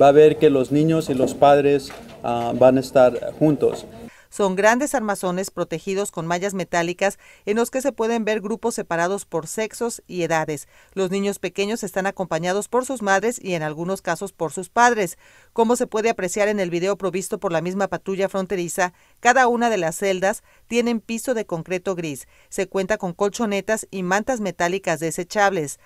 va a ver que los niños y los padres ah, van a estar juntos. Son grandes armazones protegidos con mallas metálicas en los que se pueden ver grupos separados por sexos y edades. Los niños pequeños están acompañados por sus madres y en algunos casos por sus padres. Como se puede apreciar en el video provisto por la misma patrulla fronteriza, cada una de las celdas tiene piso de concreto gris. Se cuenta con colchonetas y mantas metálicas desechables.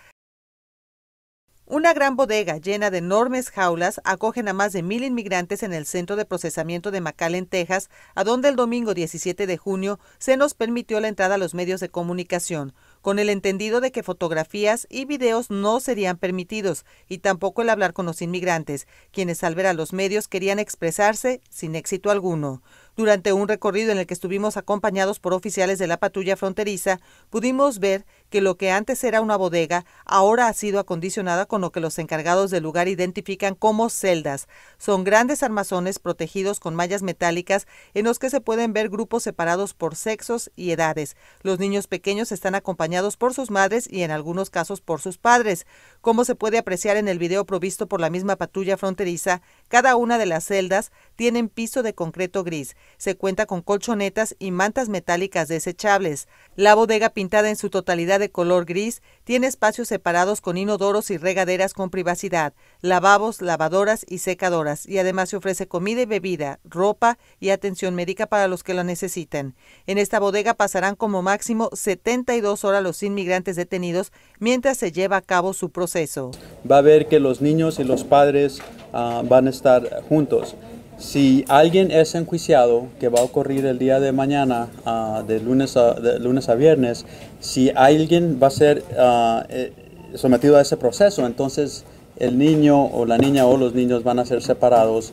Una gran bodega llena de enormes jaulas acogen a más de mil inmigrantes en el centro de procesamiento de McAllen, Texas, a donde el domingo 17 de junio se nos permitió la entrada a los medios de comunicación, con el entendido de que fotografías y videos no serían permitidos y tampoco el hablar con los inmigrantes, quienes al ver a los medios querían expresarse sin éxito alguno. Durante un recorrido en el que estuvimos acompañados por oficiales de la patrulla fronteriza, pudimos ver que lo que antes era una bodega ahora ha sido acondicionada con lo que los encargados del lugar identifican como celdas. Son grandes armazones protegidos con mallas metálicas en los que se pueden ver grupos separados por sexos y edades. Los niños pequeños están acompañados por sus madres y en algunos casos por sus padres. Como se puede apreciar en el video provisto por la misma patrulla fronteriza, cada una de las celdas tiene piso de concreto gris se cuenta con colchonetas y mantas metálicas desechables. La bodega pintada en su totalidad de color gris tiene espacios separados con inodoros y regaderas con privacidad, lavabos, lavadoras y secadoras, y además se ofrece comida y bebida, ropa y atención médica para los que la necesiten. En esta bodega pasarán como máximo 72 horas los inmigrantes detenidos mientras se lleva a cabo su proceso. Va a ver que los niños y los padres ah, van a estar juntos si alguien es enjuiciado, que va a ocurrir el día de mañana, ah, de, lunes a, de lunes a viernes, si alguien va a ser ah, eh, sometido a ese proceso, entonces el niño o la niña o los niños van a ser separados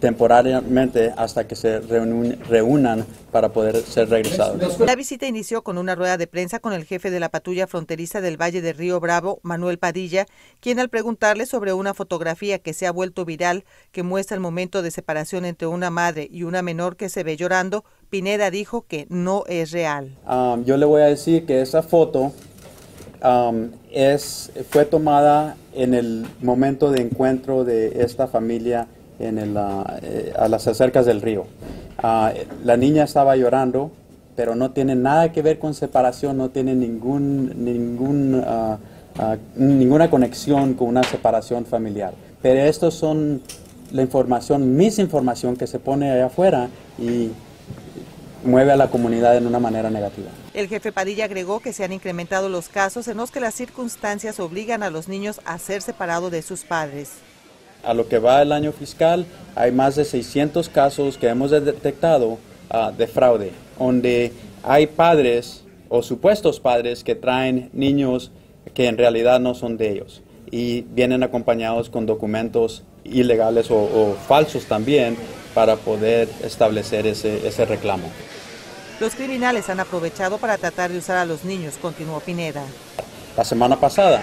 temporariamente hasta que se reúnan para poder ser regresados. La visita inició con una rueda de prensa con el jefe de la patrulla fronteriza del Valle de Río Bravo, Manuel Padilla, quien al preguntarle sobre una fotografía que se ha vuelto viral que muestra el momento de separación entre una madre y una menor que se ve llorando, Pineda dijo que no es real. yo le voy a decir que esa foto es, fue tomada en el momento de encuentro de esta familia en ah, eh, a las cercas del río. Ah, la niña estaba llorando, pero no tiene nada que ver con separación, no tiene ningún, ningún, ah, ninguna conexión con una separación familiar. Pero estos son la información, misinformación que se pone allá afuera y mueve a la comunidad en una manera negativa. El jefe Padilla agregó que se han incrementado los casos en los que las circunstancias obligan a los niños a ser separados de sus padres a lo que va el año fiscal, hay más de 600 casos que hemos detectado ah, de fraude, donde hay padres o supuestos padres que traen niños que en realidad no son de ellos y vienen acompañados con documentos ilegales o, falsos también para poder establecer ese, ese reclamo. Los criminales han aprovechado para tratar de usar a los niños, continuó Pineda. La semana pasada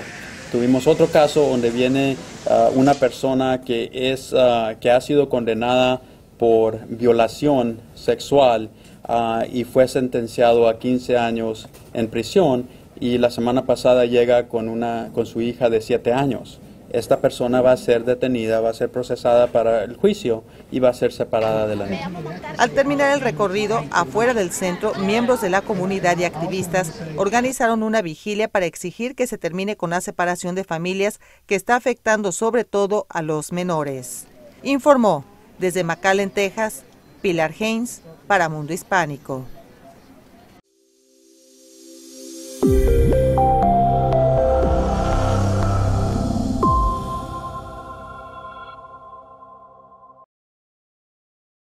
Tuvimos otro caso donde viene ah, una persona que, es, ah, que ha sido condenada por violación sexual ah, y fue sentenciado a 15 años en prisión y la semana pasada llega con, una, con su hija de 7 años esta persona va a ser detenida, va a ser procesada para el juicio y va a ser separada de la niña. Al terminar el recorrido, afuera del centro, miembros de la comunidad y activistas organizaron una vigilia para exigir que se termine con la separación de familias que está afectando sobre todo a los menores. Informó desde McAllen, Texas, Pilar Haynes para Mundo Hispánico.